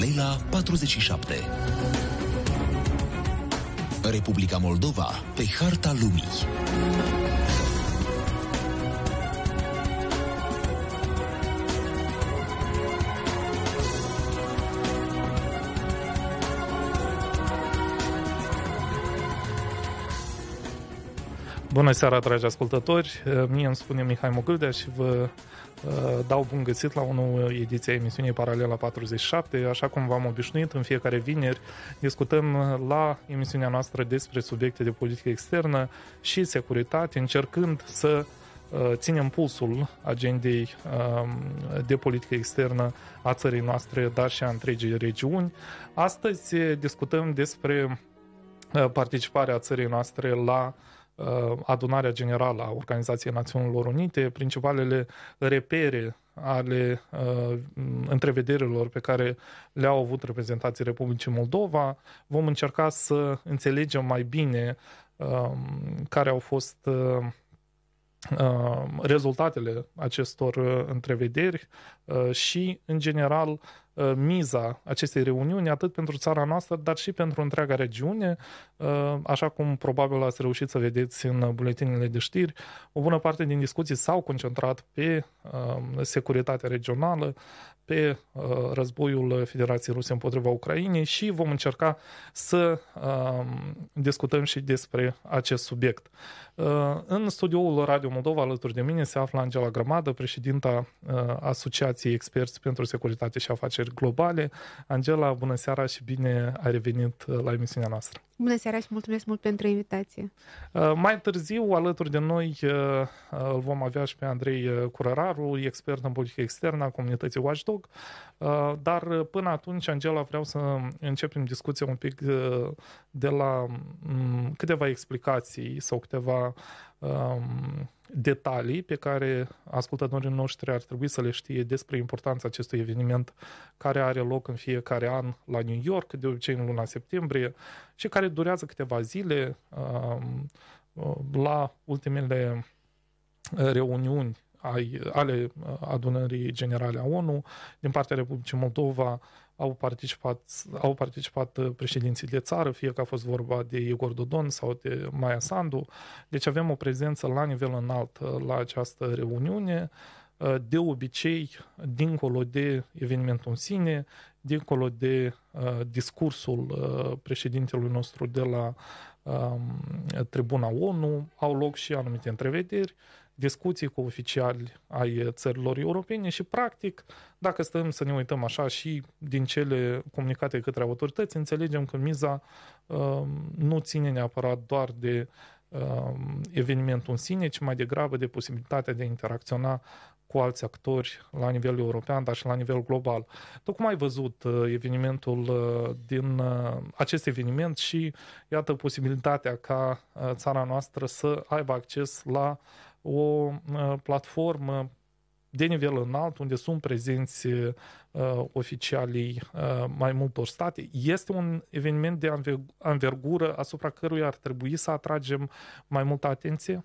Paralela 47 Republica Moldova pe harta lumii Bună seara, dragi ascultători! Eh, mie îmi spune Mihai Mogâldea și vă eh, dau bun găsit la o nouă ediție a emisiunii Paralela 47. Așa cum v-am obișnuit, în fiecare vineri discutăm la emisiunea noastră despre subiecte de politică externă și securitate, încercând să eh, ținem pulsul agendei ehm, de politică externă a țării noastre, dar și a întregii regiuni. Astăzi discutăm despre participarea țării noastre la uh, Uh, adunarea generală a Organizației Națiunilor Unite, principalele repere ale uh, întrevederilor pe care le-au avut reprezentanții Republicii Moldova, vom încerca să înțelegem mai bine uh, care au fost uh, uh rezultatele acestor uh, întrevederi și, în general, Uh, miza acestei reuniuni, atât pentru țara noastră, dar și pentru întreaga regiune, uh, așa cum probabil ați reușit să vedeți în buletinele de știri. O bună parte din discuții s-au concentrat pe uh, securitatea regională, pe războiul Federației Ruse împotriva Ucrainei și vom încerca să discutăm și despre acest subiect. Uh, în studioul Radio Moldova, alături de mine, se află Angela Grămadă, președinta uh, Asociației Experți pentru Securitate și Afaceri Globale. Angela, bună seara și bine ai revenit uh, la emisiunea noastră. Bună seara și mulțumesc mult pentru invitație. Mai târziu, alături de noi, îl vom avea și pe Andrei Curăraru, expert în politică externă a comunității Watchdog. Uh, dar uh, până atunci, Angela, vreau să începem discuția un pic uh, de la mm, câteva explicații sau câteva um, detalii pe care ascultătorii noștri ar trebui să le știe despre importanța acestui eveniment care are loc în fiecare an la New York, de obicei în luna septembrie, și care durează câteva zile um, la ultimele reuniuni ai, ale uh, adunării generale a ONU. Din partea Republicii Moldova au participat, au participat uh, președinții de țară, fie că a fost vorba de Igor Dodon sau de Maia Sandu. Deci avem o prezență la nivel înalt uh, la această reuniune. De obicei, dincolo de evenimentul în sine, dincolo de uh, discursul uh, președintelui nostru de la uh, tribuna ONU, au loc și anumite întrevederi, uh, discuții cu oficiali ai țărilor europene și, practic, dacă stăm să ne uităm așa și din cele comunicate către autorități, înțelegem că miza uh, nu ține neapărat doar de uh, evenimentul în sine, ci mai degrabă de posibilitatea de a interacționa cu alți actori la nivel european, dar și la nivel global. Tu cum ai văzut uh, evenimentul uh, din uh, acest eveniment și, iată, posibilitatea ca țara noastră să aibă acces la uh, o uh, platformă de nivel înalt, unde sunt prezenți uh, oficialii uh, mai multor state. Este un eveniment de anvergură asupra căruia ar trebui să atragem mai multă atenție?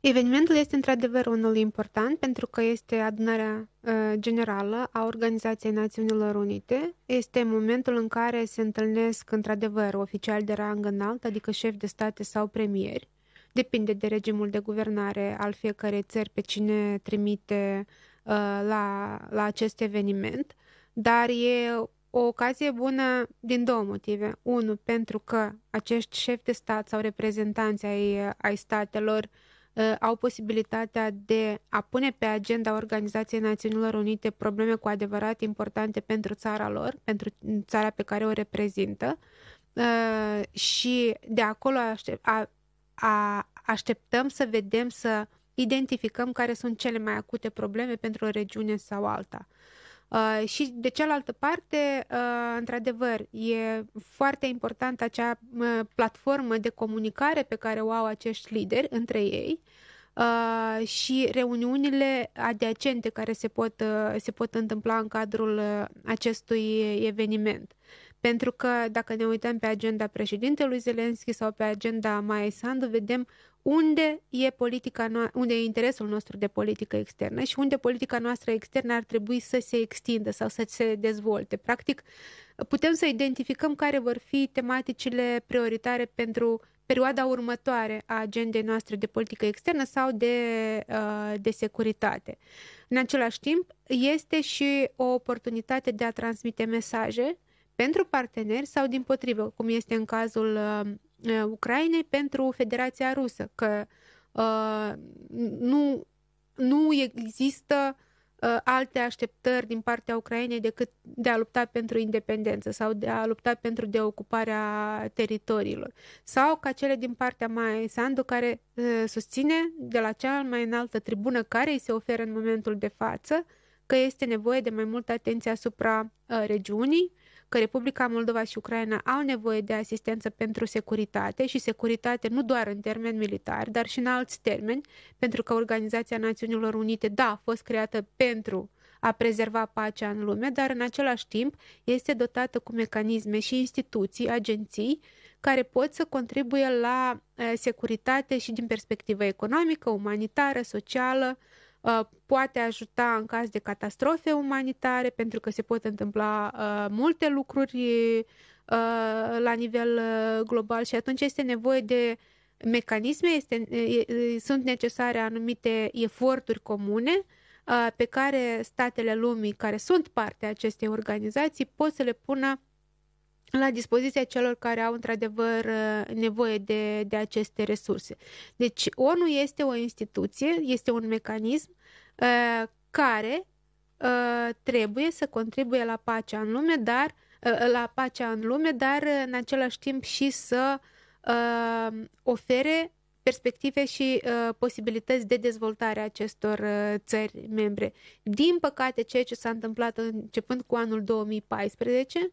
Evenimentul este într-adevăr unul important pentru că este adunarea uh, generală a Organizației Națiunilor Unite. Este momentul în care se întâlnesc într-adevăr oficiali de rang înalt, adică șefi de state sau premieri Depinde de regimul de guvernare al fiecărei țări pe cine trimite uh, la, la acest eveniment, dar e o ocazie bună din două motive. Unu, pentru că acești șefi de stat sau reprezentanți ai, ai statelor uh, au posibilitatea de a pune pe agenda Organizației Națiunilor Unite probleme cu adevărat importante pentru țara lor, pentru țara pe care o reprezintă. Uh, și de acolo a, a așteptăm să vedem, să identificăm care sunt cele mai acute probleme pentru o regiune sau alta. Uh, și de cealaltă parte, uh, într-adevăr, e foarte importantă acea uh, platformă de comunicare pe care o au acești lideri între ei uh, și reuniunile adiacente care se pot, uh, se pot întâmpla în cadrul uh, acestui eveniment. Pentru că dacă ne uităm pe agenda președintelui Zelenski sau pe agenda Maia Sandu, vedem unde e politica no- unde e interesul nostru de politică externă și unde politica noastră externă ar trebui să se extindă sau să se dezvolte. Practic, putem să identificăm care vor fi tematicile prioritare pentru perioada următoare a agendei noastre de politică externă sau de, uh, de securitate. În același timp, este și o oportunitate de a transmite mesaje pentru parteneri sau din potrivă, cum este în cazul uh, uh, Ucrainei, pentru Federația Rusă, că uh, nu, nu există uh, alte așteptări din partea Ucrainei decât de a lupta pentru independență sau de a lupta pentru deocuparea teritoriilor. Sau ca cele din partea mai Sandu, care uh, susține de la cea mai înaltă tribună care îi se oferă în momentul de față că este nevoie de mai multă atenție asupra uh, regiunii, uh, că Republica Moldova și Ucraina au nevoie de asistență pentru securitate și securitate nu doar în termeni militari, dar și în alți termeni, pentru că Organizația Națiunilor Unite, da, a fost creată pentru a prezerva pacea în lume, dar în același timp este dotată cu mecanisme și instituții, agenții, care pot să contribuie la eh, securitate și din perspectivă economică, umanitară, socială, Uh, poate ajuta în caz de catastrofe umanitare, pentru că se pot întâmpla uh, multe lucruri uh, la nivel global și atunci este nevoie de mecanisme, este, sunt necesare anumite eforturi comune pe care statele lumii care sunt parte a acestei organizații pot să le pună la dispoziția celor care au într-adevăr uh, nevoie de, de aceste resurse. Deci ONU este o instituție, este un mecanism uh, care uh, trebuie să contribuie la pacea în lume, dar uh, la pacea în lume, dar uh, în același timp și să uh, ofere perspective și uh, posibilități de dezvoltare a acestor uh, țări membre. Din păcate, ceea ce s-a întâmplat începând cu anul 2014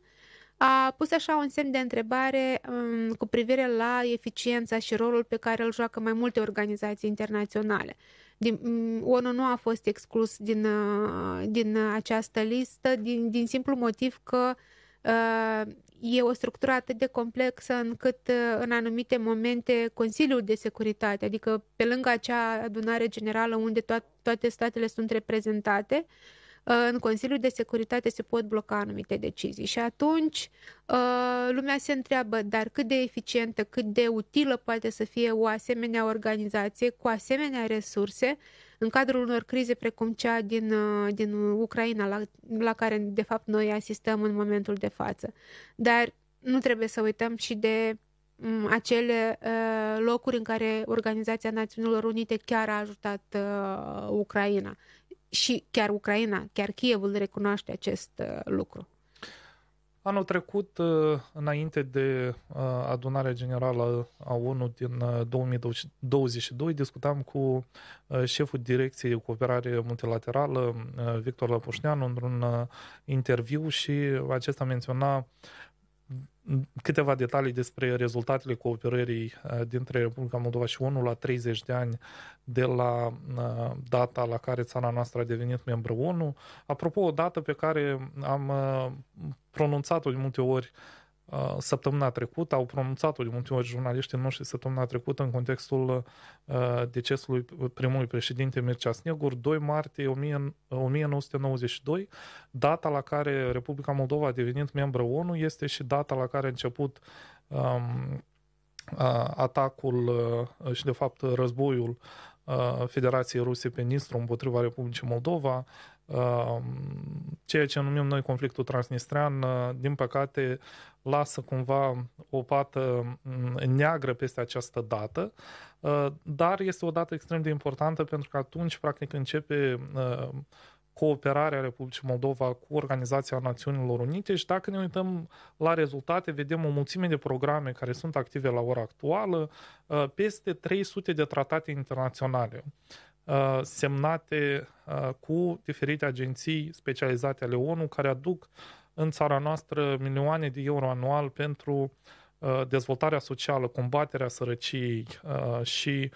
a pus așa un semn de întrebare um, cu privire la eficiența și rolul pe care îl joacă mai multe organizații internaționale. Din, um, ONU nu a fost exclus din, uh, din această listă din, din simplu motiv că uh, e o structură atât de complexă încât uh, în anumite momente Consiliul de Securitate, adică pe lângă acea adunare generală unde to- toate statele sunt reprezentate, uh, Uh, în Consiliul de Securitate se pot bloca anumite decizii și atunci uh, lumea se întreabă, dar cât de eficientă, cât de utilă poate să fie o asemenea organizație cu asemenea resurse în cadrul unor crize precum cea din, uh, din Ucraina, la, la care de fapt noi asistăm în momentul de față. Dar nu trebuie să uităm și de mm, acele uh, locuri în care Organizația Națiunilor Unite chiar a ajutat uh, Ucraina și chiar Ucraina, chiar Kievul recunoaște acest uh, lucru. Anul trecut, uh, înainte de uh, adunarea generală a ONU din 2022, discutam cu șeful Direcției Cooperare Multilaterală, Victor Lăpușneanu, într-un interviu și acesta menționa câteva detalii despre rezultatele cooperării uh, dintre Republica Moldova și ONU la 30 de ani de la uh, data la care țara noastră a devenit membru ONU. Apropo, o dată pe care am uh, pronunțat-o de multe ori Uh, săptămâna trecută, au pronunțat-o de multe ori jurnaliștii noștri săptămâna trecută în contextul uh, decesului primului președinte Mircea Snegur, 2 martie 1992, data la care Republica Moldova a devenit membră ONU, este și data la care a început um, uh, atacul și, de fapt, războiul Federației Ruse pe Nistru împotriva Republicii Moldova, ceea ce numim noi conflictul transnistrean, uh, din păcate, lasă cumva o pată mm, neagră peste această dată, uh, dar este o dată extrem de importantă pentru că atunci, practic, începe uh, cooperarea Republicii Moldova cu Organizația Națiunilor Unite și dacă ne uităm la rezultate, vedem o mulțime de programe care sunt active la ora actuală, peste 300 de tratate internaționale. Uh, semnate uh, cu diferite agenții specializate ale ONU care aduc în țara noastră milioane de euro anual pentru uh, dezvoltarea socială, combaterea sărăciei și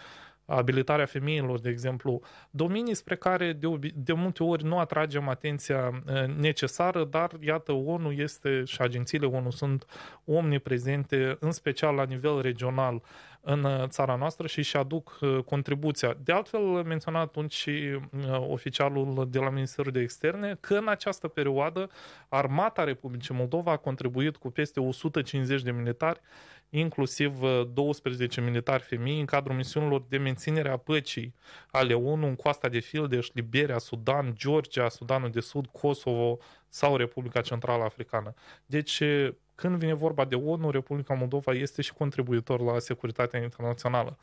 abilitarea femeilor, de exemplu, domenii spre care de, obi- de multe ori nu atragem atenția uh, necesară, dar iată, ONU este și agențiile ONU sunt omniprezente, în special la nivel regional în uh, țara noastră și își aduc uh, contribuția. De altfel, menționat atunci și oficialul de la Ministerul de Externe că în această perioadă armata Republicii Moldova a contribuit cu peste 150 de militari inclusiv 12 uh, militari femei în cadrul misiunilor de menținere a păcii ale ONU în coasta de Fildeș, Liberia, Sudan, Georgia, Sudanul de Sud, Kosovo sau Republica Centrală Africană. Deci uh, când vine vorba de ONU, Republica Moldova este și contribuitor la securitatea internațională.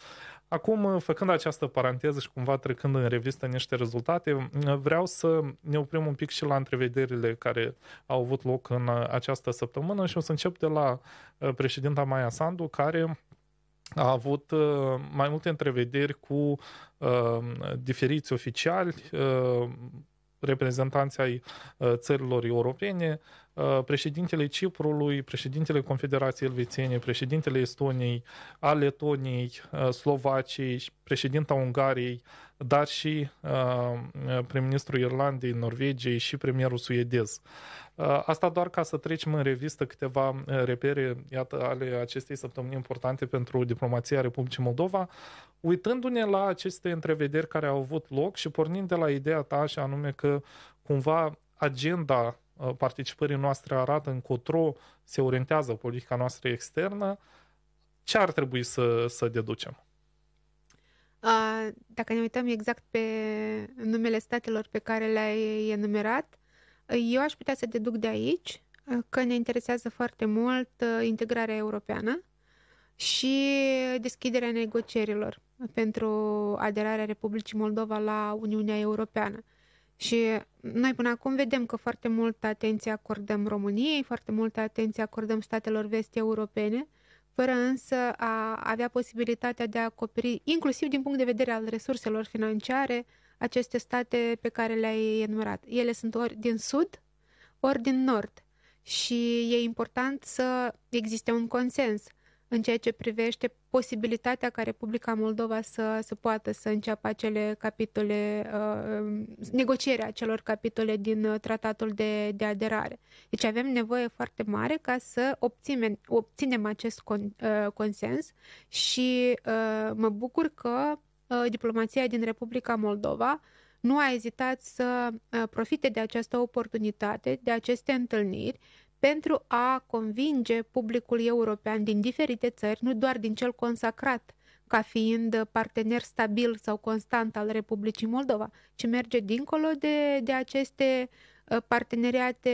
Acum, făcând această paranteză și cumva trecând în revistă niște rezultate, vreau să ne oprim un pic și la întrevederile care au avut loc în această săptămână și o să încep de la uh, președinta Maia Sandu, care a avut uh, mai multe întrevederi cu uh, diferiți oficiali, reprezentanții ai țărilor europene, Uh, președintele Ciprului, președintele Confederației Elvețene, președintele Estoniei, a Letoniei, uh, Slovaciei, președinta Ungariei, dar și uh, prim-ministrul Irlandei, Norvegiei și premierul suedez. Asta doar ca să trecem în revistă câteva repere, iată, ale acestei săptămâni importante pentru diplomația Republicii Moldova, uitându-ne la aceste întrevederi care au avut loc și pornind de la ideea ta și anume că cumva agenda Uh, participării noastre arată încotro se orientează politica noastră externă, ce ar trebui să, să deducem? Uh, dacă ne uităm exact pe numele statelor pe care le-ai enumerat, uh, eu aș putea să deduc de aici că ne interesează foarte mult integrarea europeană și deschiderea negocierilor pentru aderarea Republicii Moldova la Uniunea Europeană. Și noi până acum vedem că foarte multă atenție acordăm României, foarte multă atenție acordăm statelor vest europene, fără însă a avea posibilitatea de a acoperi, inclusiv din punct de vedere al resurselor financiare, aceste state pe care le-ai enumerat. Ele sunt ori din sud, ori din nord. Și e important să existe un consens în ceea ce privește posibilitatea ca Republica Moldova să, să poată să înceapă acele capitole, uh, negocierea acelor capitole din uh, tratatul de, de aderare. Deci avem nevoie foarte mare ca să obținem, obținem acest con, uh, consens și uh, mă bucur că uh, diplomația din Republica Moldova nu a ezitat să uh, profite de această oportunitate, de aceste întâlniri pentru a convinge publicul european din diferite țări, nu doar din cel consacrat, ca fiind partener stabil sau constant al Republicii Moldova, ci merge dincolo de, de aceste uh, parteneriate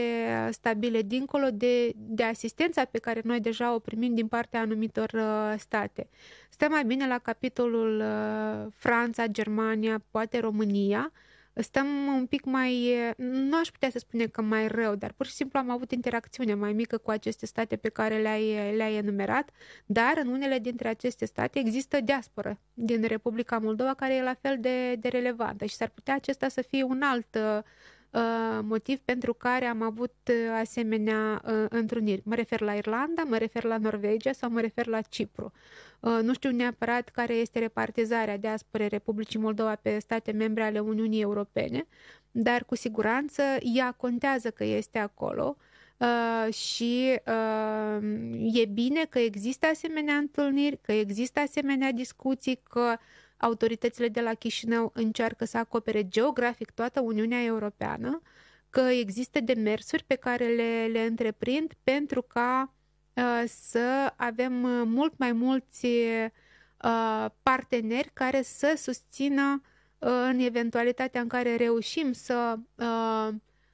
stabile, dincolo de, de asistența pe care noi deja o primim din partea anumitor uh, state. Stăm mai bine la capitolul uh, Franța, Germania, poate România, stăm un pic mai, nu aș putea să spune că mai rău, dar pur și simplu am avut interacțiune mai mică cu aceste state pe care le-ai, le-ai enumerat, dar în unele dintre aceste state există diasporă din Republica Moldova care e la fel de, de relevantă și s-ar putea acesta să fie un alt Uh, motiv pentru care am avut uh, asemenea uh, întruniri. Mă refer la Irlanda, mă refer la Norvegia sau mă refer la Cipru. Nu știu neapărat care este repartizarea de aspre Republicii Moldova pe state membre ale Uniunii Europene, dar cu siguranță ea contează că este acolo și e bine că există asemenea întâlniri, că există asemenea discuții, că uh, autoritățile de la Chișinău încearcă să acopere geografic toată Uniunea Europeană, că există demersuri pe care le, le întreprind pentru ca uh, să avem ă, mult mai mulți uh, parteneri care să susțină uh, în eventualitatea în care reușim să uh,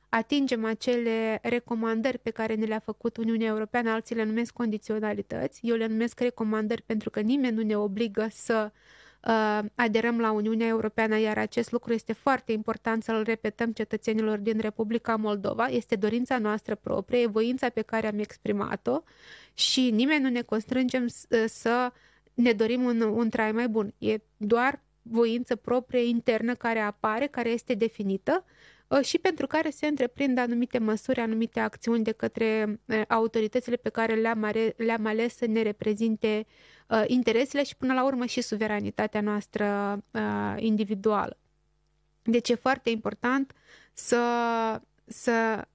atingem acele recomandări pe care ne le-a făcut Uniunea Europeană, alții le numesc condiționalități, eu le numesc recomandări pentru că nimeni nu ne obligă să uh, Uh, aderăm la Uniunea Europeană, iar acest lucru este foarte important să-l repetăm cetățenilor din Republica Moldova. Este dorința noastră proprie, voința pe care am exprimat-o și nimeni nu ne constrângem uh, să ne dorim un, un trai mai bun. E doar voință proprie internă care apare, care este definită uh, și pentru care se întreprind anumite măsuri, anumite acțiuni de către autoritățile pe care le-am, le ales să ne reprezinte uh, uh, interesele și până la urmă și suveranitatea noastră uh, individuală. Deci e foarte important să, să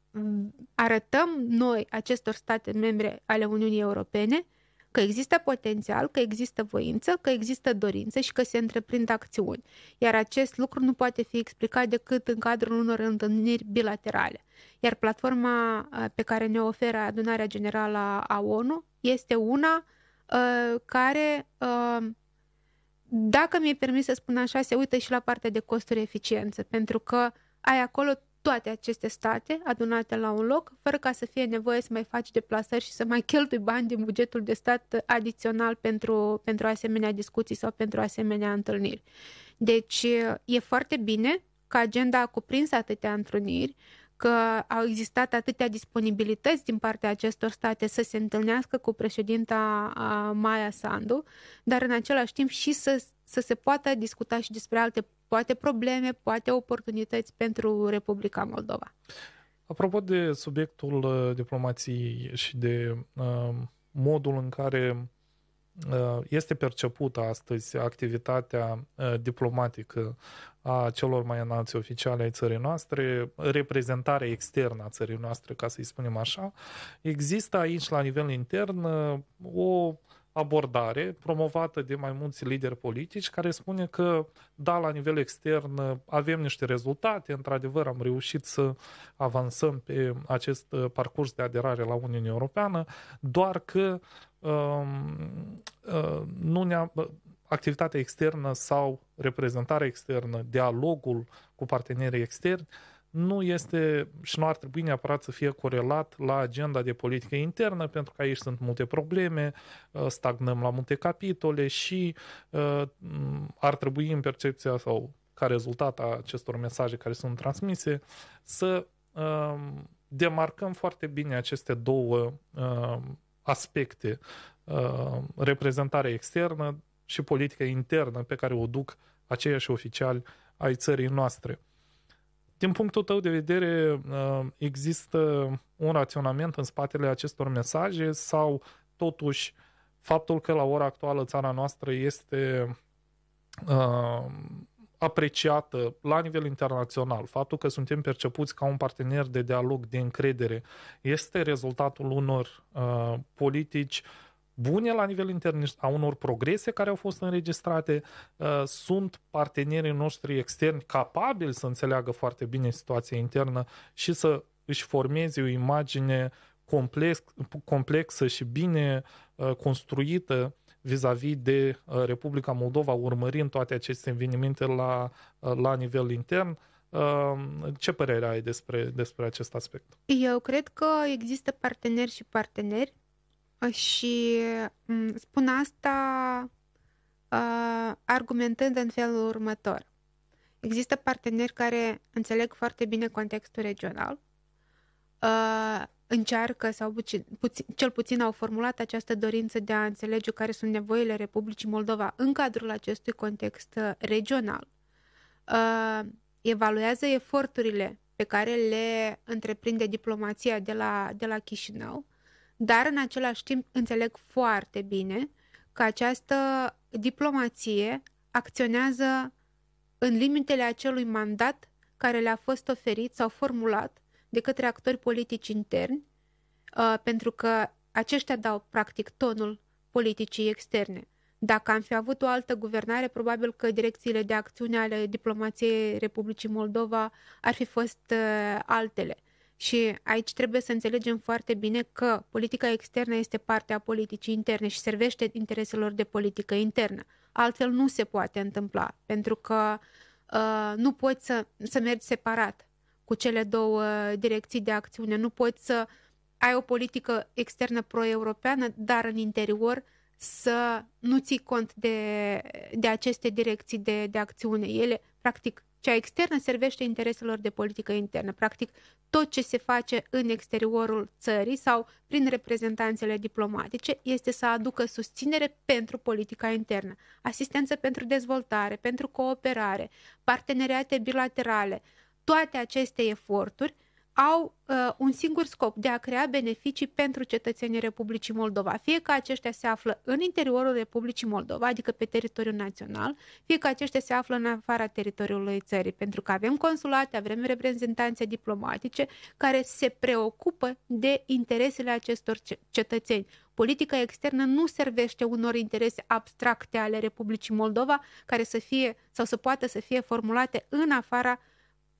arătăm noi acestor state membre ale Uniunii Europene că există potențial, că există voință, că există dorință și că se întreprind acțiuni. Iar acest lucru nu poate fi explicat decât în cadrul unor întâlniri bilaterale. Iar platforma uh, pe care ne oferă adunarea generală a ONU este una uh, Uh, care, uh, dacă mi-e permis să spun așa, se uită și la partea de costuri eficiență, pentru că ai acolo toate aceste state adunate la un loc, fără ca să fie nevoie să mai faci deplasări și să mai cheltui bani din bugetul de stat adițional pentru, pentru asemenea discuții sau pentru asemenea întâlniri. Deci e foarte bine că agenda a cuprins atâtea întâlniri, uh, că au existat atâtea disponibilități din partea acestor state să se întâlnească cu președinta Maia Sandu, dar în același timp și să, să se poată discuta și despre alte poate probleme, poate oportunități pentru Republica Moldova. Apropo de subiectul uh, diplomației și de uh, modul în care Uh, este percepută astăzi activitatea uh, diplomatică a celor mai înalți oficiale ai țării noastre, reprezentarea externă a țării noastre, ca să-i spunem așa. Există aici, la nivel intern, uh, o abordare promovată de mai mulți lideri politici care spune că, da, la nivel extern avem niște rezultate, într-adevăr am reușit să avansăm pe acest parcurs de aderare la Uniunea Europeană, doar că Ehm, ehm, nu ne activitatea externă sau reprezentarea externă, dialogul cu partenerii externi, nu este și nu ar trebui neapărat să fie corelat la agenda de politică internă, pentru că aici sunt multe probleme, ă, stagnăm la multe capitole și ă, ar trebui în percepția sau ca rezultat a acestor mesaje care sunt transmise să ehm, demarcăm foarte bine aceste două aspecte, uh, reprezentare externă și politică internă pe care o duc aceiași oficiali ai țării noastre. Din punctul tău de vedere, uh, există un raționament în spatele acestor mesaje sau totuși faptul că la ora actuală țara noastră este uh, apreciată la nivel internațional, faptul că suntem percepuți ca un partener de dialog, de încredere, este rezultatul unor uh, politici bune la nivel intern, a unor progrese care au fost înregistrate, uh, sunt partenerii noștri externi capabili să înțeleagă foarte bine situația internă și să își formeze o imagine complex, complexă și bine uh, construită vis-a-vis de uh, Republica Moldova, urmărind toate aceste evenimente la, uh, la nivel intern. Um, ce părere ai despre, despre acest aspect? Eu cred că există parteneri și parteneri uh, și um, spun asta argumentând în felul următor. Există parteneri care înțeleg foarte bine contextul regional, încearcă sau puțin, cel puțin au formulat această dorință de a înțelege care sunt nevoile Republicii Moldova în cadrul acestui context uh, regional. Uh, evaluează eforturile pe care le întreprinde diplomația de la, de la Chișinău, dar în același timp înțeleg foarte bine că această diplomație acționează în limitele acelui mandat care le-a fost oferit sau formulat de către actori politici interni, uh, pentru că aceștia dau practic tonul politicii externe. Dacă am fi avut o altă guvernare, probabil că direcțiile de acțiune ale diplomației Republicii Moldova ar fi fost uh, altele. Și aici trebuie să înțelegem foarte bine că politica externă este parte a politicii interne și servește intereselor de politică internă. Altfel nu se poate întâmpla, pentru că uh, nu poți să, să mergi separat cu cele două direcții de acțiune. Nu poți să ai o politică externă pro-europeană, dar în interior să nu ții cont de, de aceste direcții de, de acțiune. Ele, practic, cea externă servește intereselor de politică internă. Practic, tot ce se face în exteriorul țării sau prin reprezentanțele diplomatice este să aducă susținere pentru politica internă, asistență pentru dezvoltare, pentru cooperare, parteneriate bilaterale, toate aceste eforturi au uh, un singur scop, de a crea beneficii pentru cetățenii Republicii Moldova. Fie că aceștia se află în interiorul Republicii Moldova, adică pe teritoriul național, fie că aceștia se află în afara teritoriului țării, pentru că avem consulate, avem reprezentanțe diplomatice care se preocupă de interesele acestor cetățeni. Politica externă nu servește unor interese abstracte ale Republicii Moldova care să fie sau să poată să fie formulate în afara uh,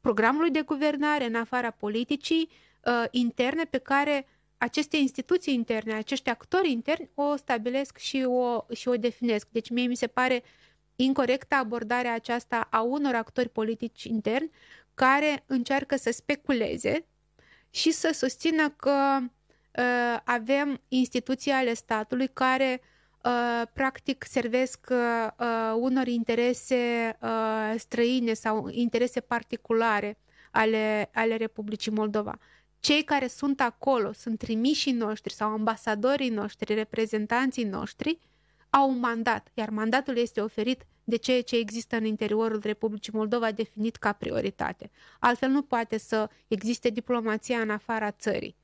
programului de guvernare, în afara politicii uh, interne pe care aceste instituții interne, acești actori interni o stabilesc și o, și o definesc. Deci mie mi se pare incorrectă abordarea aceasta a unor actori politici interni care încearcă să speculeze și să susțină că uh, avem instituții ale statului care Uh, practic servesc uh, unor interese uh, străine sau interese particulare ale, ale Republicii Moldova. Cei care sunt acolo, sunt trimișii noștri sau ambasadorii noștri, reprezentanții noștri, au un mandat, iar mandatul este oferit de ceea ce există în interiorul Republicii Moldova definit ca prioritate. Altfel nu poate să existe diplomația în afara țării.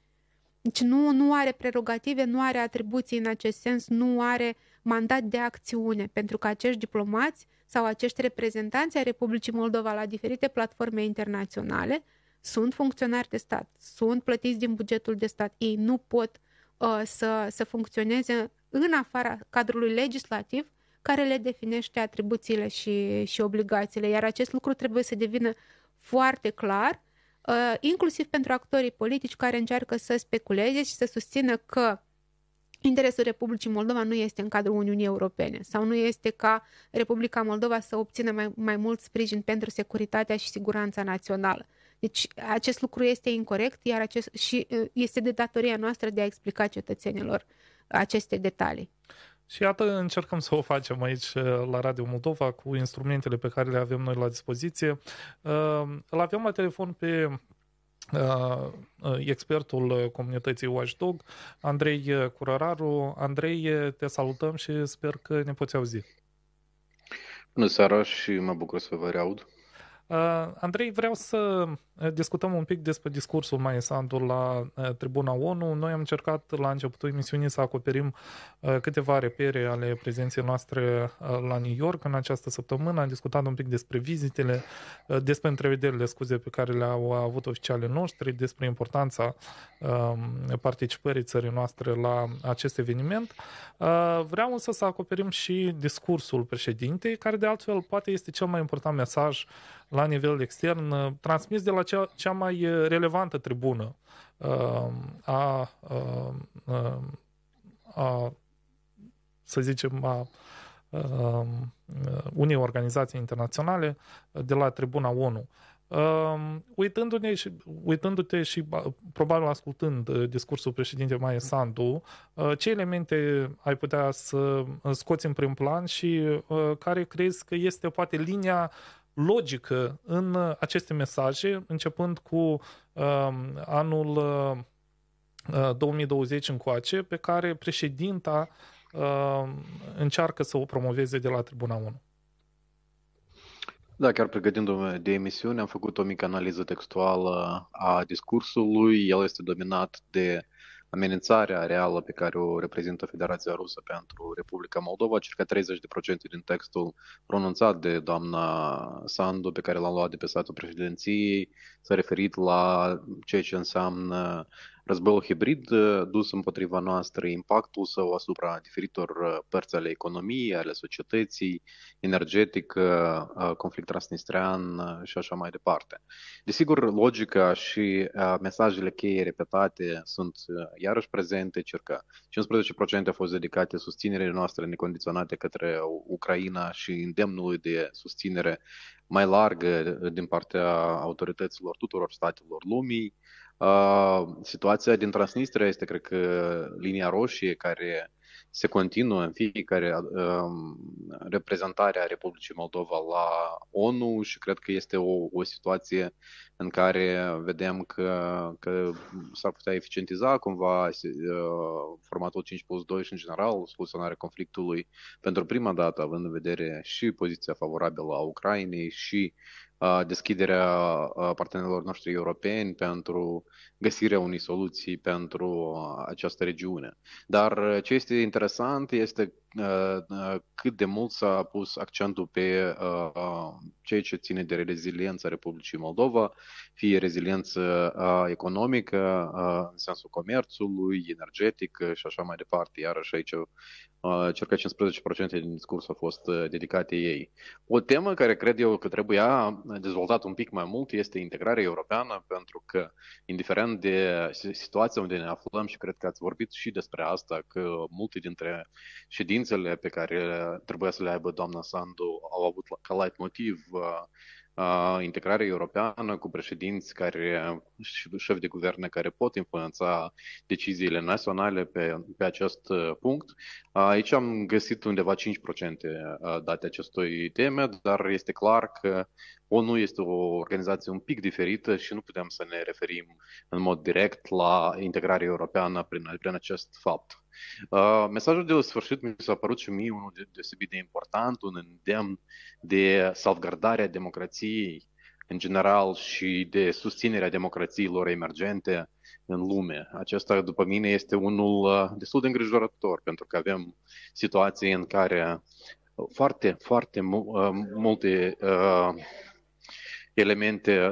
Deci nu, nu are prerogative, nu are atribuții în acest sens, nu are mandat de acțiune, pentru că acești diplomați sau acești reprezentanți ai Republicii Moldova la diferite platforme internaționale sunt funcționari de stat, sunt plătiți din bugetul de stat. Ei nu pot uh, să, să funcționeze în afara cadrului legislativ care le definește atribuțiile și, și obligațiile, iar acest lucru trebuie să devină foarte clar Uh, inclusiv pentru actorii politici care încearcă să speculeze și să susțină că interesul Republicii Moldova nu este în cadrul Uniunii Europene sau nu este ca Republica Moldova să obțină mai, mai mult sprijin pentru securitatea și siguranța națională. Deci acest lucru este incorrect iar acest, și uh, este de datoria noastră de a explica cetățenilor aceste detalii. Și iată, încercăm să o facem aici uh, la Radio Moldova cu instrumentele pe care le avem noi la dispoziție. Uh, îl avem la telefon pe uh, expertul comunității Watchdog, Andrei Curăraru. Andrei, te salutăm și sper că ne poți auzi. Bună seara și mă bucur să vă reaud. Uh, Andrei, vreau să uh, discutăm un pic despre discursul mai Sandu la uh, Tribuna ONU. Noi am încercat la începutul emisiunii să acoperim câteva repere ale prezenței noastre la New York în această săptămână. Am discutat un pic despre vizitele, despre întrevederile, scuze, pe care le-au avut oficialii noștri, despre importanța um, participării țării noastre la acest eveniment. Vreau însă să acoperim și discursul președintei, care de altfel poate este cel mai important mesaj la nivel extern, uh, transmis de la cea, cea mai uh, relevantă tribună uh, a, a, a să zicem, a, a unei organizații internaționale, de la tribuna ONU. Uh, uitându-ne și, uitându-te și probabil ascultând uh, discursul președintelui Maia Sandu, uh, ce elemente ai putea să scoți în prim plan și care crezi că este poate linia logică în uh, aceste mesaje, începând cu uh, anul uh, 2020 uh, încoace, pe care președinta uh, încearcă să o promoveze de la Tribuna 1. Da, chiar pregătindu-mă de emisiune, am făcut o mică analiză textuală a discursului. El este dominat de uh, amenințarea reală pe care o reprezintă Federația Rusă pentru Republica Moldova, circa 30% din textul pronunțat de doamna Sandu, pe care l-am luat de pe statul președinției, s-a referit la ceea ce înseamnă Războiul hibrid uh, dus împotriva noastră, impactul său asupra diferitor uh, părți ale economiei, ale societății, energetic, uh, conflict transnistrean și așa mai departe. Desigur, logica și mesajele cheie repetate sunt iarăși prezente, circa 15% au fost dedicate susținerii noastre necondiționate către Ucraina și îndemnului de susținere mai largă din partea autorităților tuturor statelor lumii. Uh, situația din Transnistria este, cred că, linia roșie care se continuă în fiecare uh, reprezentare a Republicii Moldova la ONU și cred că este o, o situație în care vedem că, că s-ar putea eficientiza cumva uh, formatul 5 plus 2 și în general soluționarea conflictului pentru prima dată, având în vedere și poziția favorabilă a Ucrainei și deschiderea partenerilor noștri europeni pentru găsirea unei soluții pentru această regiune. Dar ce este interesant este cât de mult s-a pus accentul pe ceea ce ține de reziliența Republicii Moldova, fie reziliență economică în sensul comerțului, energetic și așa mai departe. Iarăși aici circa 15% din discurs a fost dedicat ei. O temă care cred eu că trebuia dezvoltat un pic mai mult este integrarea europeană, pentru că, indiferent de situația unde ne aflăm, și cred că ați vorbit și despre asta, că multe dintre ședințele pe care trebuie să le aibă doamna Sandu au avut ca light motiv uh, integrare europeană cu președinți care, și șefi de guverne care pot influența deciziile naționale pe, pe acest uh, punct. Aici am găsit undeva 5% date acestui teme, dar este clar că ONU este o organizație un pic diferită și nu putem să ne referim în mod direct la integrarea europeană prin, prin acest fapt. Uh, mesajul de la sfârșit mi s-a părut și mie unul de, deosebit de important, un îndemn de salvgardare a democrației în general și de susținerea democrațiilor emergente în lume. Acesta, după mine, este unul uh, destul de îngrijorător, pentru că avem situații în care foarte, foarte uh, multe elemente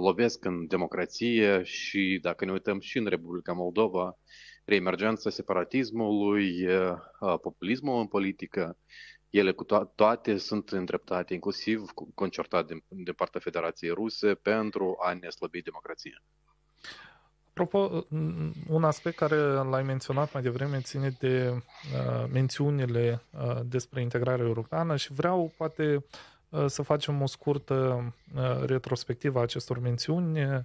lovesc în democrație și dacă ne uităm și în Republica Moldova, reemergența separatismului, populismul în politică, ele cu to- toate sunt îndreptate, inclusiv concertat din, din partea Federației Ruse, pentru a ne slăbi democrația. Apropo, un aspect care l-ai menționat mai devreme ține de uh, mențiunile uh, despre integrarea europeană și vreau poate uh, să facem o scurtă uh, retrospectivă a acestor mențiuni.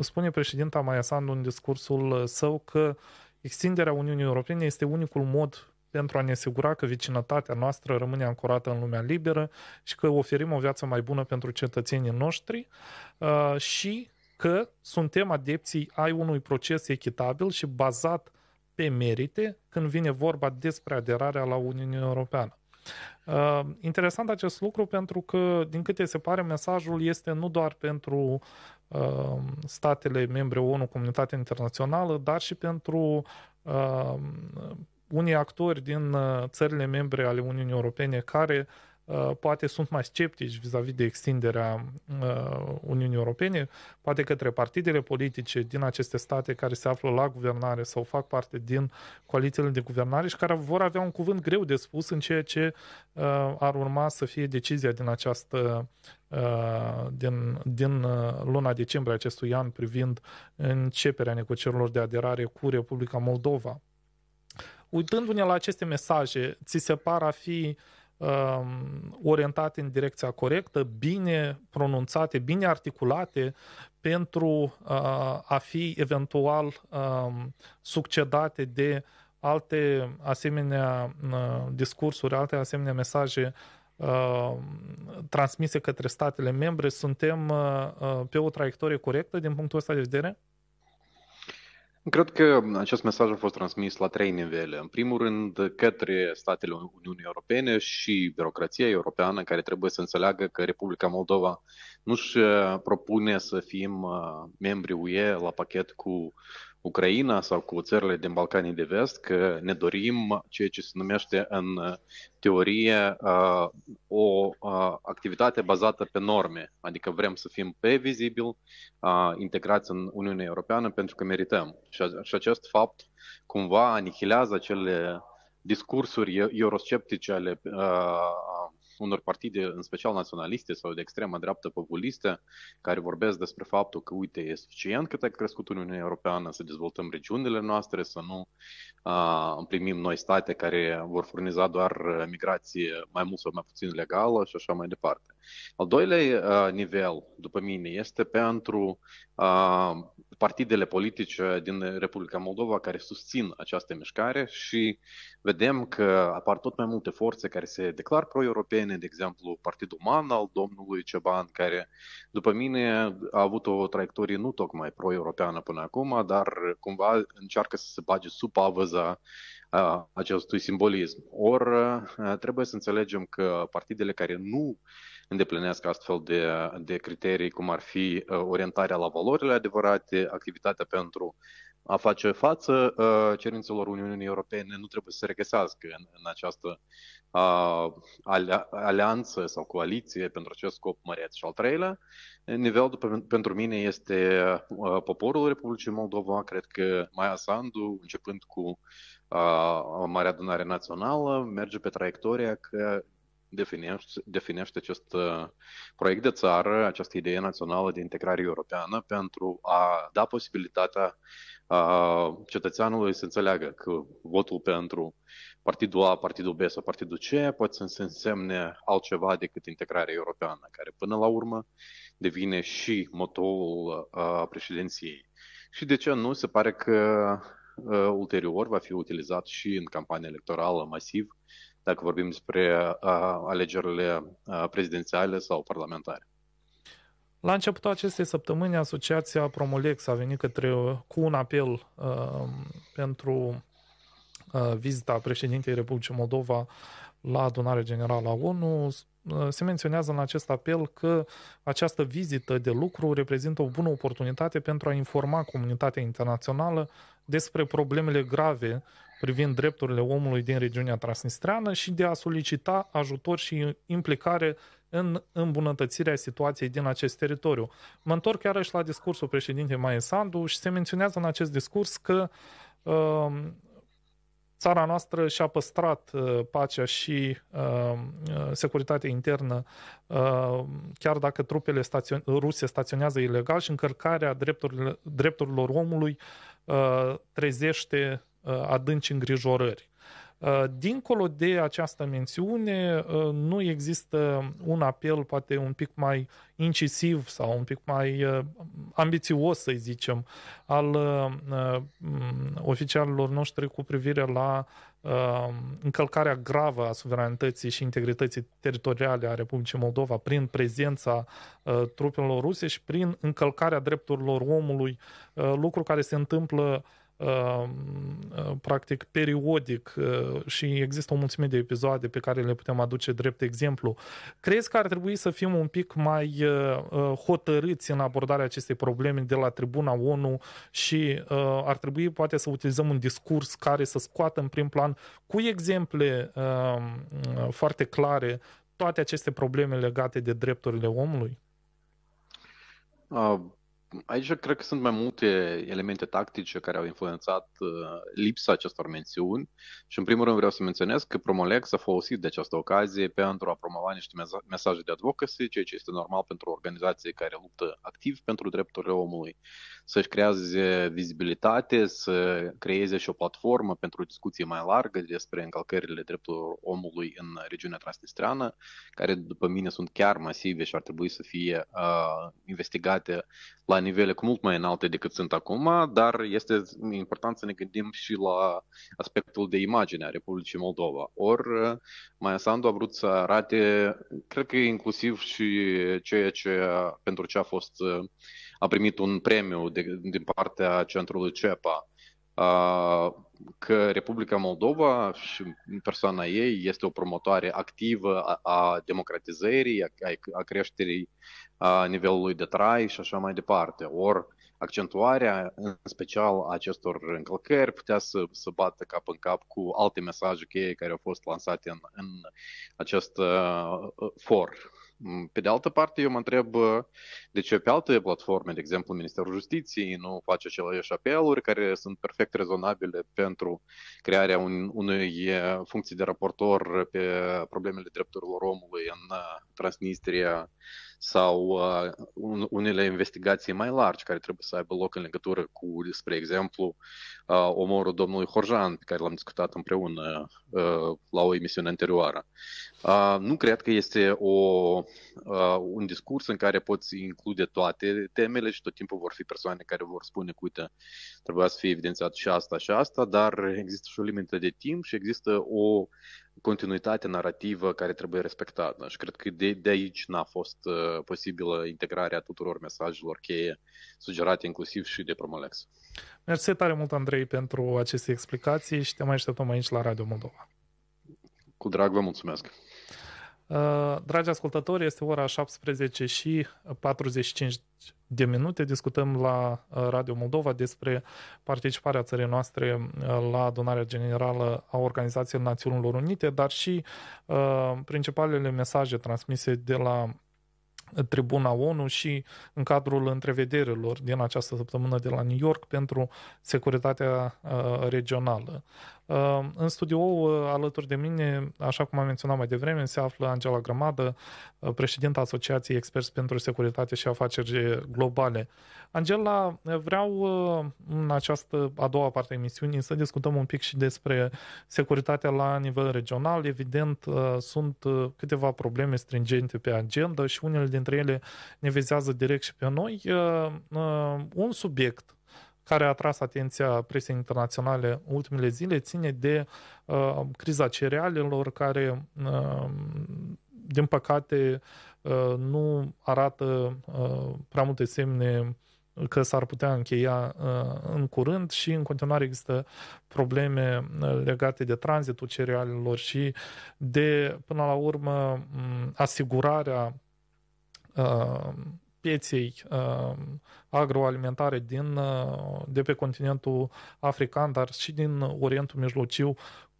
Spune președinta Maia Sandu în discursul său că Extinderea Uniunii Europene este unicul mod pentru a ne asigura că vecinătatea noastră rămâne ancorată în lumea liberă și că oferim o viață mai bună pentru cetățenii noștri uh, și că suntem adepții ai unui proces echitabil și bazat pe merite când vine vorba despre aderarea la Uniunea Europeană. Uh, interesant acest lucru pentru că, din câte se pare, mesajul este nu doar pentru Um, statele membre ONU, comunitatea internațională, dar și pentru um, unii actori din uh, țările membre ale Uniunii Europene care uh, poate sunt mai sceptici vis-a-vis de extinderea uh, Uniunii Europene, poate către partidele politice din aceste state care se află la guvernare sau fac parte din coalițiile de guvernare și care vor avea un cuvânt greu de spus în ceea ce ar urma să fie decizia din această Uh, din, din uh, luna decembrie acestui an privind începerea negocierilor de aderare cu Republica Moldova. Uitându-ne la aceste mesaje, ți se par a fi uh, orientate în direcția corectă, bine pronunțate, bine articulate pentru uh, a fi eventual uh, succedate de alte asemenea uh, discursuri, alte asemenea mesaje uh, Uh, transmise către statele membre, suntem uh, uh, pe o traiectorie corectă din punctul ăsta de vedere? Cred că acest mesaj a fost transmis la trei nivele. În primul rând, către statele Uniunii Europene și birocrația europeană, care trebuie să înțeleagă că Republica Moldova nu își propune să fim membri UE la pachet cu Ucraina sau cu țările din Balcanii de Vest că ne dorim ceea ce se numește în teorie o activitate bazată pe norme, adică vrem să fim previzibil, vizibil, integrați în Uniunea Europeană pentru că merităm. Și acest fapt cumva anihilează acele discursuri eurosceptice ale unor partide, în special naționaliste sau de extremă dreaptă populistă, care vorbesc despre faptul că, uite, e suficient cât a crescut Uniunea Europeană, să dezvoltăm regiunile noastre, să nu uh, primim noi state care vor furniza doar migrație mai mult sau mai puțin legală și așa mai departe. Al doilea nivel, după mine, este pentru partidele politice din Republica Moldova care susțin această mișcare și vedem că apar tot mai multe forțe care se declar pro-europene, de exemplu Partidul Man al domnului Ceban, care după mine a avut o traiectorie nu tocmai pro-europeană până acum, dar cumva încearcă să se bage sub avăza acestui simbolism. Ori trebuie să înțelegem că partidele care nu îndeplinesc astfel de, de criterii, cum ar fi uh, orientarea la valorile adevărate, activitatea pentru a face față uh, cerințelor Uniunii Europene, nu trebuie să se regăsească în, în această uh, a, alianță sau coaliție pentru acest scop măreț. Și al treilea, nivel după, pentru mine este poporul Republicii Moldova, cred că Maia Sandu, începând cu a, Marea Adunare Națională, merge pe traiectoria că definește, definește acest uh, proiect de țară, această idee națională de integrare europeană pentru a da posibilitatea a uh, cetățeanului să înțeleagă că votul pentru partidul A, partidul B sau partidul C poate să însemne altceva decât integrarea europeană, care până la urmă devine și motorul uh, președinției. Și de ce nu? Se pare că ulterior va fi utilizat și în campania electorală masiv dacă vorbim despre alegerile prezidențiale sau parlamentare. La începutul acestei săptămâni, Asociația Promolex a venit către, cu un apel uh, pentru uh, vizita președintei Republicii Moldova la adunarea generală a ONU. se menționează în acest apel că această vizită de lucru reprezintă o bună oportunitate pentru a informa comunitatea internațională despre problemele grave privind drepturile omului din regiunea transnistreană și de a solicita ajutor și implicare în îmbunătățirea situației din acest teritoriu. Mă întorc iarăși la discursul președintei Maie Sandu și se menționează în acest discurs că uh, țara noastră și-a păstrat uh, pacea și um, uh, securitatea internă, uh, chiar dacă trupele stațion- ruse staționează ilegal și încărcarea drepturilor, drepturilor omului uh, trezește Uh, adânci îngrijorări. Uh, dincolo de această mențiune, uh, nu există un apel poate un pic mai incisiv sau un pic mai ambițios, să zicem, al mm, oficialilor noștri cu privire la încălcarea gravă a suveranității și integrității teritoriale a Republicii Moldova prin prezența trupelor ruse și prin încălcarea drepturilor omului, lucru care se întâmplă Ehm, ehm, practic periodic ehm, și există o mulțime de episoade pe care le putem aduce drept exemplu. Crezi că ar trebui să fim un pic mai hotărâți în abordarea acestei probleme de la tribuna ONU și ar trebui poate să utilizăm un discurs care să scoată în prim plan cu exemple foarte clare toate aceste probleme legate de drepturile omului? Uh Aici cred că sunt mai multe elemente tactice care au influențat uh, lipsa acestor mențiuni și în primul rând vreau să menționez că Promolex a folosit de această ocazie pentru a promova niște mesaje de advocacy, ceea ce este normal pentru o organizație care luptă activ pentru drepturile omului, să-și creeze vizibilitate, să creeze și o platformă pentru o discuție mai largă despre încălcările drepturilor omului în regiunea transnistreană, care după mine sunt chiar masive și ar trebui să fie uh, investigate la nivele cu mult mai înalte decât sunt acum, dar este important să ne gândim și la aspectul de imagine a Republicii Moldova. Or, Maia Sandu a vrut să arate, cred că inclusiv și ceea ce pentru ce a fost a primit un premiu de, din partea centrului CEPA, a, că Republica Moldova și persoana ei este o promotoare activă a, a democratizării, a, a creșterii a nivelului de trai și așa mai departe. Or accentuarea, în special, a acestor încălcări putea să, să bată cap în cap cu alte mesaje cheie care au fost lansate în, în acest uh, uh for. Pe de altă parte, eu mă întreb de ce pe alte platforme, de exemplu Ministerul Justiției, nu face aceleași apeluri care sunt perfect rezonabile pentru crearea un, unei funcții de raportor pe problemele drepturilor omului în uh, Transnistria sau uh, unele investigații mai largi care trebuie să aibă loc în legătură cu, spre exemplu, uh, omorul domnului Horjan, pe care l-am discutat împreună uh, la o emisiune anterioară. Uh, nu cred că este o, uh, un discurs în care poți include toate temele și tot timpul vor fi persoane care vor spune că, uite, trebuia să fie evidențiat și asta și asta, dar există și o limită de timp și există o continuitate narrativă care trebuie respectată. Și cred că de, de aici n-a fost uh, posibilă integrarea tuturor mesajelor cheie sugerate inclusiv și de Promolex. Mersi tare mult, Andrei, pentru aceste explicații și te mai așteptăm aici la Radio Moldova. Cu drag vă mulțumesc! Uh, dragi ascultători, este ora 17 și 45 de minute. Discutăm la uh, Radio Moldova despre participarea țării noastre uh, la adunarea generală a Organizației Națiunilor Unite, dar și principalele mesaje transmise de la tribuna ONU și în cadrul întrevederilor din această săptămână de la New York pentru securitatea regională. Ehm, în studio, ă, alături de mine, așa cum am menționat mai devreme, se află Angela Grămadă, ă, președinta Asociației Experți pentru Securitate și Afaceri Globale. Angela, vreau ă, în această a doua parte a emisiunii să discutăm un pic și despre securitatea la nivel regional. Evident, sunt câteva probleme stringente pe agenda și unele dintre ele ne vizează direct și pe noi. Un subiect care a atras atenția presei internaționale ultimele zile ține de uh, criza cerealelor care, uh, din păcate, uh, nu arată uh, prea multe semne că s-ar putea încheia uh, în curând și în continuare există probleme uh, legate de tranzitul cerealelor și de, până la urmă, mm, asigurarea uh, pieței um, agroalimentare din, uh, de pe continentul african, dar și din Orientul Mijlociu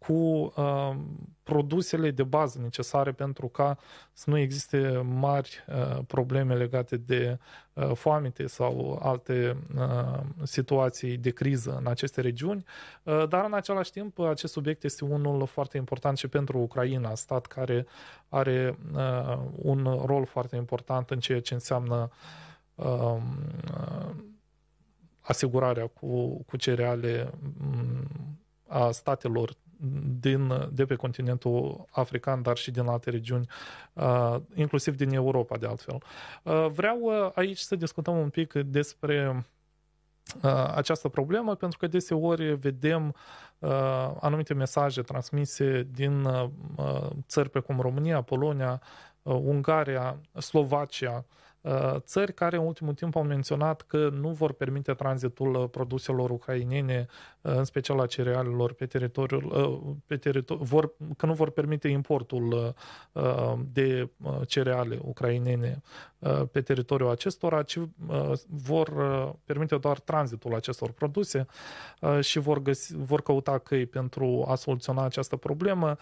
cu uh, produsele de bază necesare pentru ca să nu existe mari uh, probleme legate de uh, foamete sau alte uh, situații de criză în aceste regiuni. Uh, dar în același timp, acest subiect este unul foarte important și pentru Ucraina, stat care are uh, un rol foarte important în ceea ce înseamnă um, uh, asigurarea cu, cu cereale mm, a statelor din, de pe continentul african, dar și din alte regiuni, uh, inclusiv din Europa, de altfel. Uh, vreau uh, aici să discutăm un pic despre această problemă, pentru că deseori vedem anumite mesaje transmise din țări precum România, Polonia, Ungaria, Slovacia, Uh, țări care în ultimul timp au menționat că nu vor permite tranzitul uh, produselor ucrainene, uh, în special a cerealelor, pe teritoriul, pe teritoriul vor, că nu vor permite importul de cereale ucrainene pe teritoriul acestora, ci vor permite doar tranzitul acestor produse și vor, găsi, vor căuta căi pentru a soluționa această problemă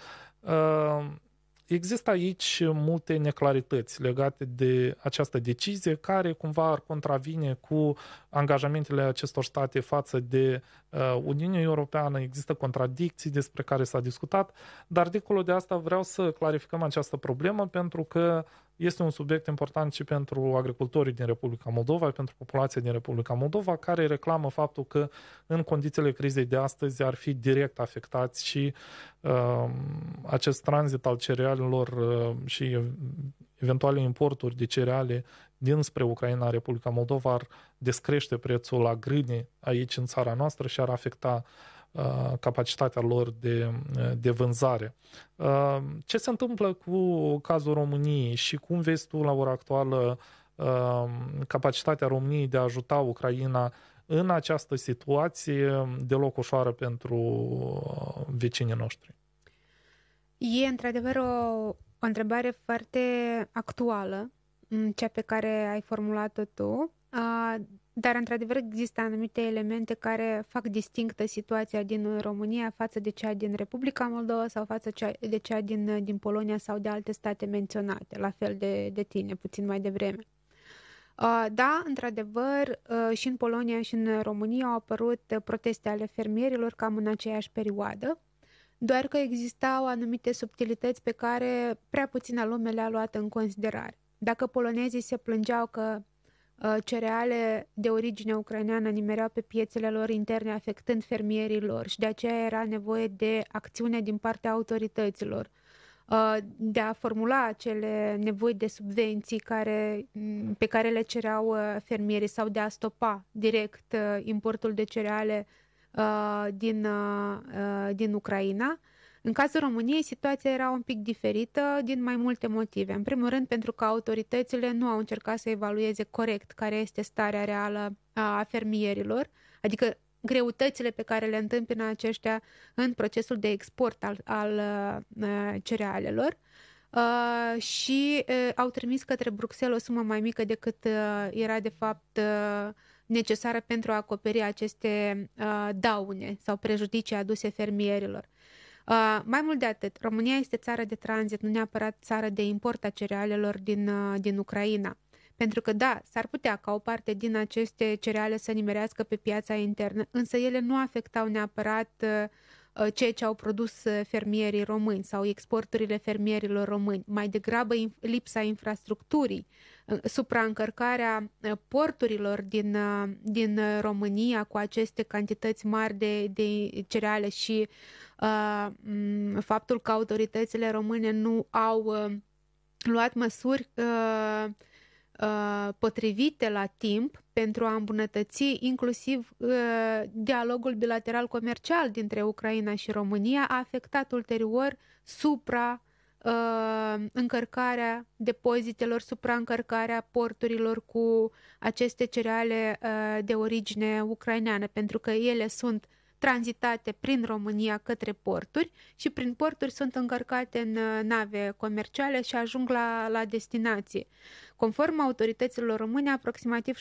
există aici multe neclarități legate de această decizie care cumva ar contravine cu angajamentele acestor state față de uh, Uniunea Europeană. Există contradicții despre care s-a discutat, dar dincolo de asta vreau să clarificăm această problemă pentru că este un subiect important și pentru agricultorii din Republica Moldova, pentru populația din Republica Moldova, care reclamă faptul că în condițiile crizei de astăzi ar fi direct afectați și uh, acest tranzit al cerealelor uh, și eventuale importuri de cereale dinspre Ucraina Republica Moldova ar descrește prețul la grâne aici în țara noastră și ar afecta uh, Uh, capacitatea lor de, uh, de vânzare. Uh, ce se întâmplă cu cazul României și cum vezi tu la ora actuală capacitatea României de a ajuta Ucraina în această situație deloc ușoară pentru vecinii noștri? E într-adevăr o, o întrebare foarte actuală, mm, cea pe care ai formulat-o tu. Dar, într-adevăr, există anumite elemente care fac distinctă situația din uh, România față de cea din Republica Moldova sau față de cea din, uh, din Polonia sau de alte state menționate, la fel de, de tine, puțin mai devreme. Uh, da, într-adevăr, și în Polonia și în România au apărut proteste ale fermierilor cam în aceeași perioadă, doar că existau anumite subtilități pe care prea puțină lume le-a luat în considerare. Dacă polonezii se plângeau că Uh, cereale de origine ucraineană nimereau pe piețele lor interne, afectând fermierii lor și de aceea era nevoie de acțiune din partea autorităților uh, de a formula acele nevoi de subvenții care, mm, pe care le cereau uh, fermierii sau de a stopa direct importul de cereale din, din Ucraina. În cazul României, situația era un pic diferită din mai multe motive. În primul rând, pentru că autoritățile nu au încercat să evalueze corect care este starea reală a fermierilor, adică greutățile pe care le întâmpină aceștia în procesul de export al, al uh, cerealelor uh, și uh, au trimis către Bruxelles o sumă mai mică decât uh, era de fapt uh, necesară pentru a acoperi aceste uh, daune sau prejudicii aduse fermierilor. Uh, mai mult de atât, România este țară de tranzit, nu neapărat țară de import a cerealelor din, uh, din Ucraina. Pentru că, da, s-ar putea ca o parte din aceste cereale să nimerească pe piața internă, însă ele nu afectau neapărat uh, uh ceea ce au produs uh, fermierii români sau exporturile fermierilor români, mai degrabă lipsa infrastructurii uh, supraîncărcarea ă, porturilor din, ă, din România cu aceste cantități mari de, de cereale și uh, faptul că autoritățile române nu au uh, luat măsuri uh, potrivite la timp pentru a îmbunătăți inclusiv dialogul bilateral comercial dintre Ucraina și România a afectat ulterior supra Uh, încărcarea depozitelor, supraîncărcarea porturilor cu aceste cereale uh, de origine ucraineană, pentru că ele sunt uh, tranzitate prin România către porturi și prin porturi sunt încărcate în uh, nave comerciale și ajung la, la destinație. Conform autorităților române, aproximativ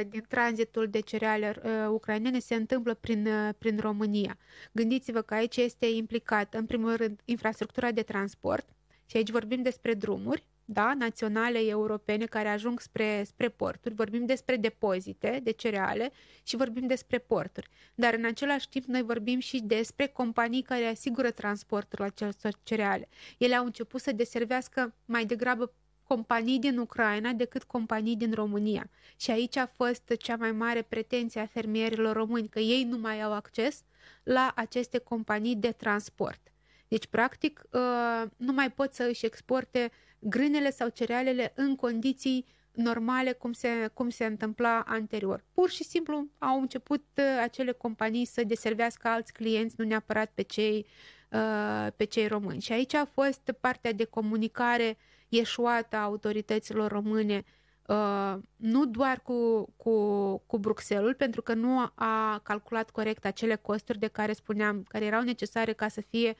60% din tranzitul de cereale uh, ucrainene se întâmplă prin, uh, prin România. Gândiți-vă că aici este implicat, în primul rând, infrastructura de transport, și aici vorbim despre drumuri, da, naționale europene care ajung spre, spre porturi, vorbim despre depozite de deci cereale și vorbim despre porturi. Dar în același timp noi vorbim și despre companii care asigură transportul acestor cereale. Ele au început să deservească mai degrabă companii din Ucraina decât companii din România. Și aici a fost cea mai mare pretenție a fermierilor români, că ei nu mai au acces la aceste companii de transport. Deci, practic, ă, nu mai pot să își exporte uh, grânele sau cerealele în condiții normale cum se, cum se întâmpla anterior. Pur și simplu au început uh, acele companii să deservească alți clienți, nu neapărat pe cei, uh, pe cei români. Și aici a fost partea de comunicare ieșuată a autorităților române uh, nu doar cu, cu, cu Bruxelles, pentru că nu a calculat corect acele costuri de care spuneam, care erau necesare ca să fie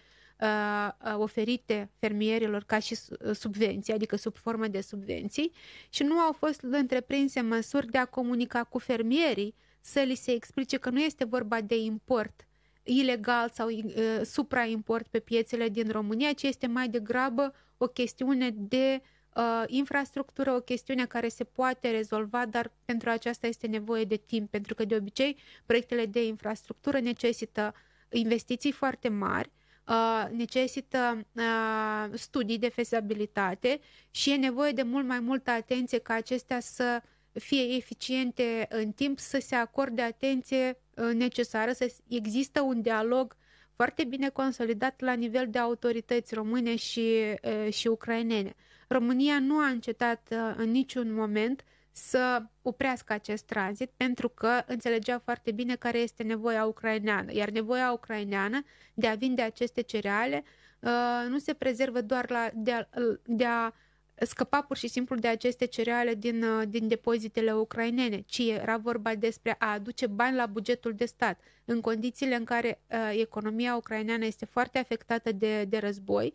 oferite fermierilor ca și subvenții, adică sub formă de subvenții, și nu au fost întreprinse măsuri de a comunica cu fermierii să li se explice că nu este vorba de import ilegal sau uh, supraimport pe piețele din România, ci este mai degrabă o chestiune de uh, infrastructură, o chestiune care se poate rezolva, dar pentru aceasta este nevoie de timp, pentru că de obicei proiectele de infrastructură necesită investiții foarte mari necesită studii de fezabilitate și e nevoie de mult mai multă atenție ca acestea să fie eficiente în timp, să se acorde atenție necesară, să există un dialog foarte bine consolidat la nivel de autorități române și, și ucrainene. România nu a încetat în niciun moment să oprească acest tranzit pentru că înțelegea foarte bine care este nevoia ucraineană. Iar nevoia ucraineană de a vinde aceste cereale uh, nu se prezervă doar la, de, a, de a scăpa pur și simplu de aceste cereale din, uh, din depozitele ucrainene, ci era vorba despre a aduce bani la bugetul de stat, în condițiile în care uh, economia ucraineană este foarte afectată de, de război.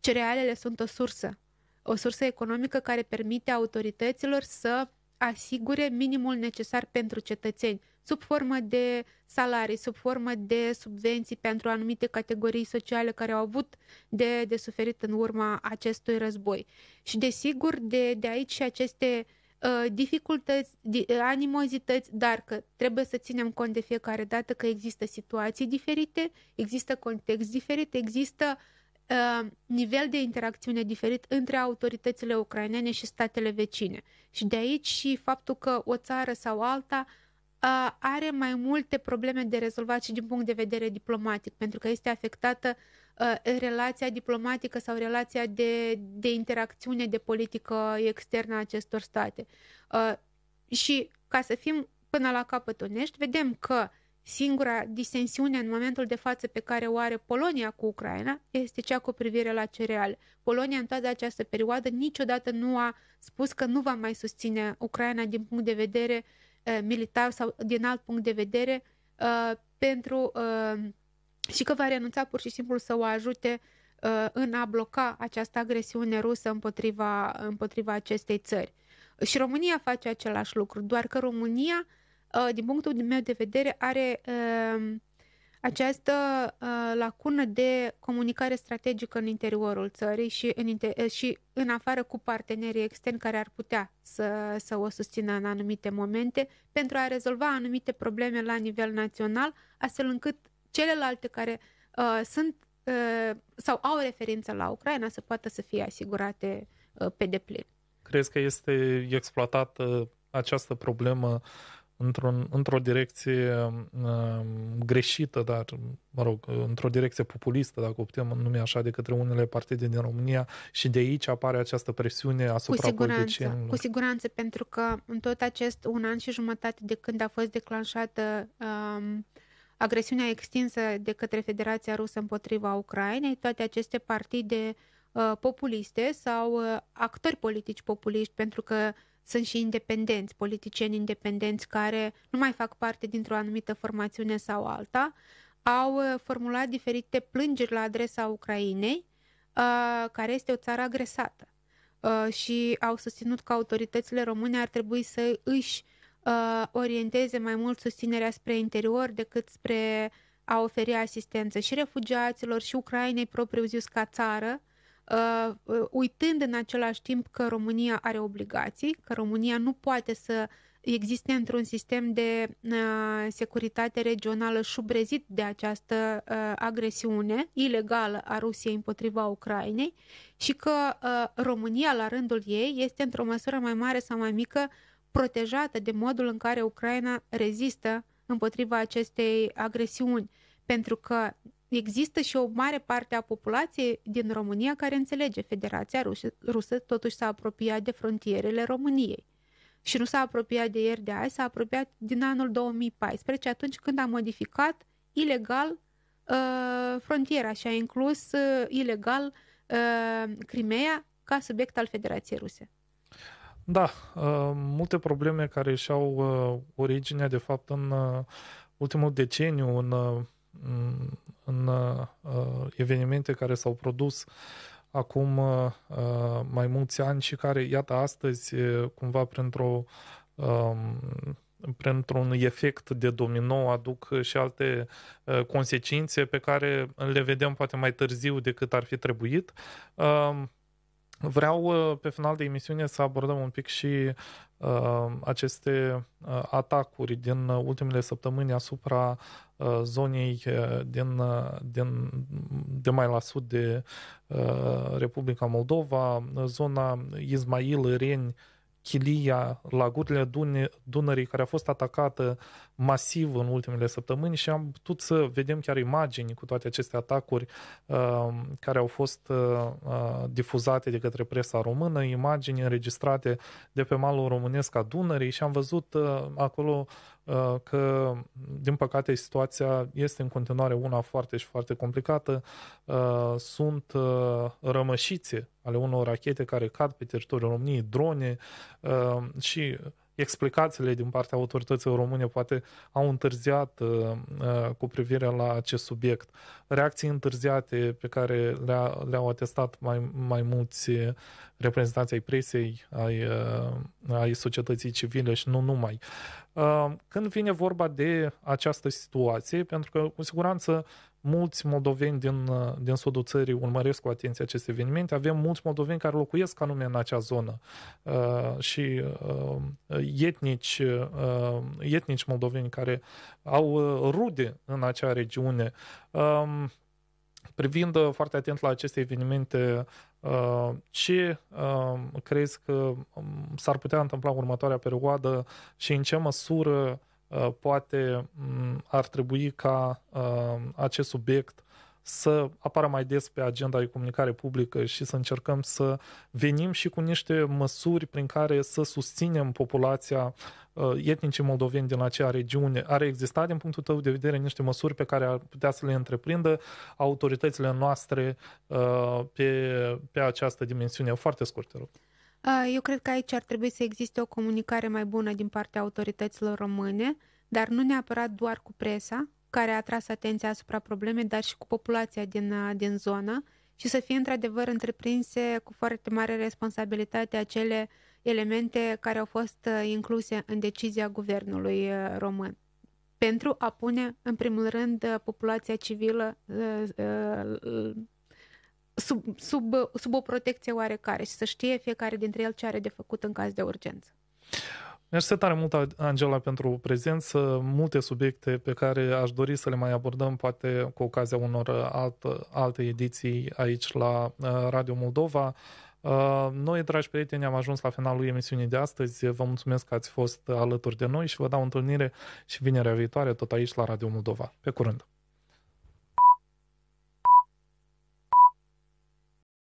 Cerealele sunt o sursă o sursă economică care permite autorităților să asigure minimul necesar pentru cetățeni, sub formă de salarii, sub formă de subvenții pentru anumite categorii sociale care au avut de, de suferit în urma acestui război. Și desigur, de, de aici și aceste uh, dificultăți, di, uh, animozități, dar că trebuie să ținem cont de fiecare dată că există situații diferite, există context diferit, există uh, Uh, nivel de interacțiune diferit între autoritățile ucrainene și statele vecine. Și de aici și faptul că o țară sau alta uh, are mai multe probleme de rezolvat și din punct de vedere diplomatic, pentru că este afectată uh, relația diplomatică sau relația de, de interacțiune de politică externă a acestor state. Și ca să fim până la capăt onești, vedem că uh, Singura disensiune în momentul de față pe care o are Polonia cu Ucraina este cea cu privire la cereale. Polonia în toată această perioadă niciodată nu a spus că nu va mai susține Ucraina din punct de vedere uh, militar sau din alt punct de vedere uh, pentru uh, și că va renunța pur și simplu să o ajute uh, în a bloca această agresiune rusă împotriva, împotriva acestei țări. Și România face același lucru, doar că România uh, Uh, din punctul meu de vedere, are um, această uh, lacună de comunicare strategică în interiorul țării și în, inter- uh, și în afară cu partenerii externi care ar putea să, să o susțină în anumite momente pentru a rezolva anumite probleme la nivel național, astfel încât celelalte care sunt sau au referință la Ucraina să poată să fie asigurate pe deplin. Crezi că este exploatată această problemă uh, într-un, într-o direcție uh, greșită, dar, mă rog, într-o direcție populistă, dacă o putem numi așa, de către unele partide din România și de aici apare această presiune asupra cu siguranță, politicienilor. Cu siguranță, pentru că în tot acest un an și jumătate de când a fost declanșată um, agresiunea extinsă de către Federația Rusă împotriva Ucrainei, toate aceste partide uh, Uh, populiste sau uh, actori politici populiști, pentru că sunt și independenți, politicieni independenți care nu mai fac parte dintr-o anumită formațiune sau alta, au uh, formulat diferite plângeri la adresa Ucrainei, care este o țară agresată. Și au susținut că autoritățile române ar trebui să își orienteze mai mult susținerea spre interior decât spre a oferi asistență și refugiaților și Ucrainei propriu-zis ca țară, Uh, uh, uitând în același timp că România are obligații, că România nu poate să existe într-un sistem de uh, securitate regională șubrezit de această uh, agresiune ilegală a Rusiei împotriva Ucrainei și că uh, România, la rândul ei, este într-o măsură mai mare sau mai mică protejată de modul în care Ucraina rezistă împotriva acestei agresiuni. Pentru că există și o mare parte a populației din România care înțelege Federația Rusă, Rusă totuși s-a apropiat de frontierele României. Și nu s-a apropiat de ieri de azi, s-a apropiat din anul 2014, atunci când a modificat ilegal uh, frontiera și a inclus uh, ilegal uh, Crimea ca subiect al Federației Ruse. Da, uh, multe probleme care și-au uh, originea, de fapt, în uh, ultimul deceniu, în în uh, evenimente care s-au produs acum uh, mai mulți ani și care, iată, astăzi, cumva printr-o um, printr-un efect de domino aduc și alte uh, consecințe pe care le vedem poate mai târziu decât ar fi trebuit. Um, vreau pe final de emisiune să abordăm un pic și aceste atacuri din ultimele săptămâni asupra zonei din, din, de mai la sud de Republica Moldova, zona Izmail, Reni, Chilia, lagurile Dunării, care a fost atacată masiv în ultimele săptămâni și am putut să vedem chiar imagini cu toate aceste atacuri uh, care au fost uh, difuzate de către presa română, imagini înregistrate de pe malul românesc a Dunării și am văzut uh, acolo uh, Uh, că, din păcate, situația este în continuare una foarte și foarte complicată. Uh, sunt uh, rămășițe ale unor rachete care cad pe teritoriul României, drone și explicațiile din partea autorităților române poate au întârziat uh, uh, cu privire la acest subiect. Reacții întârziate pe care le-a, le-au atestat mai, mai mulți reprezentanții ai presei, ai, uh, ai societății civile și nu numai. Uh, când vine vorba de această situație, pentru că cu siguranță mulți moldoveni din, uh, din sudul țării urmăresc cu atenție aceste evenimente. Avem mulți moldoveni care locuiesc anume în acea zonă uh, și uh, etnici, uh, etnici moldoveni care au uh, rude în acea regiune. Um, uh, privind foarte atent la aceste evenimente, uh, ce crezi că um, s-ar putea întâmpla în următoarea perioadă și în ce măsură Uh, poate mm, ar trebui ca uh, acest subiect să apară mai des pe agenda de comunicare publică și să încercăm să venim și cu niște măsuri prin care să susținem populația uh, etnice moldoveni din acea regiune. Ar exista, din punctul tău de vedere, niște măsuri pe care ar putea să le întreprindă autoritățile noastre pe, pe această dimensiune? Foarte scurt, te rog. Ah, eu cred că aici ar trebui să existe o comunicare mai bună din partea autorităților române, dar nu neapărat doar cu presa, care a atras atenția asupra problemei, dar și cu populația din, ah, din zonă și să fie într-adevăr întreprinse cu foarte mare responsabilitate acele elemente care au fost ah, incluse în decizia guvernului român pentru a pune, în primul rând, populația civilă sub, sub, sub o protecție oarecare și să știe fiecare dintre el ce are de făcut în caz de urgență. Mersi tare mult, Angela, pentru prezență. Multe subiecte pe care aș dori să le mai abordăm, poate cu ocazia unor alt, alte ediții aici la uh, Radio Moldova. Uh, noi, dragi prieteni, am ajuns la finalul emisiunii de astăzi. Vă mulțumesc că ați fost alături de noi și vă dau întâlnire și vinerea viitoare tot aici la Radio Moldova. Pe curând!